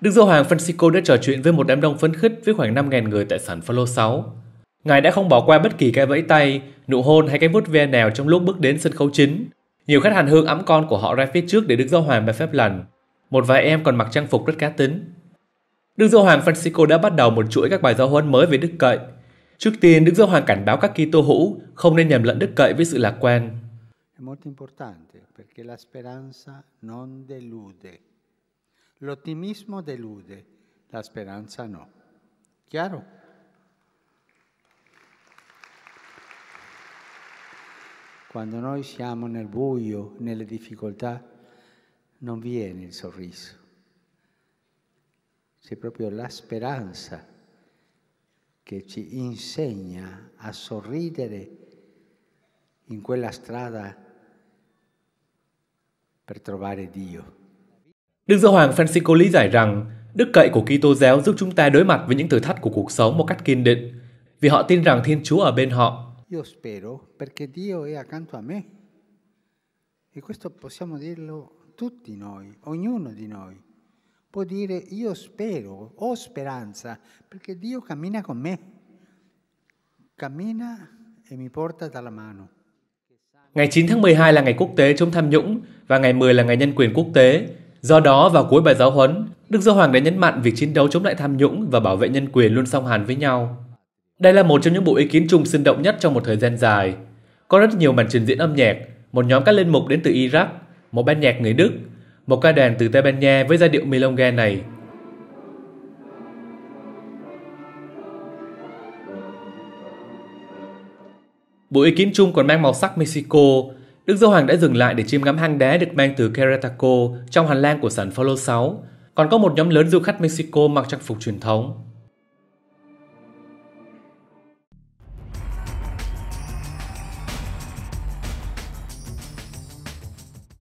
Đức Giáo Hoàng Francisco đã trò chuyện với một đám đông phấn khích với khoảng 5.000 người tại San Phaolô 6. Ngài đã không bỏ qua bất kỳ cái vẫy tay, nụ hôn hay cái vuốt ve nào trong lúc bước đến sân khấu chính. Nhiều khách hành hương ấm con của họ ra phía trước để Đức Giáo Hoàng ban phép lành. Một vài em còn mặc trang phục rất cá tính. Đức Giáo Hoàng Francisco đã bắt đầu một chuỗi các bài giáo huấn mới về đức cậy. Trước tiên, Đức Giáo Hoàng cảnh báo các Kitô hữu không nên nhầm lẫn đức cậy với sự lạc quan. L'ottimismo delude, la speranza no. Chiaro? Quando noi siamo nel buio, nelle difficoltà, non viene il sorriso. C'è proprio la speranza che ci insegna a sorridere in quella strada per trovare Dio. Đức Giáo Hoàng Francisco lý giải rằng đức cậy của Kitô giáo giúp chúng ta đối mặt với những thử thách của cuộc sống một cách kiên định, vì họ tin rằng Thiên Chúa ở bên họ. E e ngày 9 tháng 12 là ngày quốc tế chống tham nhũng và ngày 10 là ngày nhân quyền quốc tế Do đó, vào cuối bài giáo huấn, Đức Giáo Hoàng đã nhấn mạnh việc chiến đấu chống lại tham nhũng và bảo vệ nhân quyền luôn song hành với nhau. Đây là một trong những bộ ý kiến chung sinh động nhất trong một thời gian dài. Có rất nhiều màn trình diễn âm nhạc, một nhóm các linh mục đến từ Iraq, một ban nhạc người Đức, một ca đàn từ Tây Ban Nha với giai điệu milonga này. Bộ ý kiến chung còn mang màu sắc Mexico Đức giáo Hoàng đã dừng lại để chiêm ngắm hang đá được mang từ Kerataco trong hành lang của sảnh Follow 6. Còn có một nhóm lớn du khách Mexico mặc trang phục truyền thống.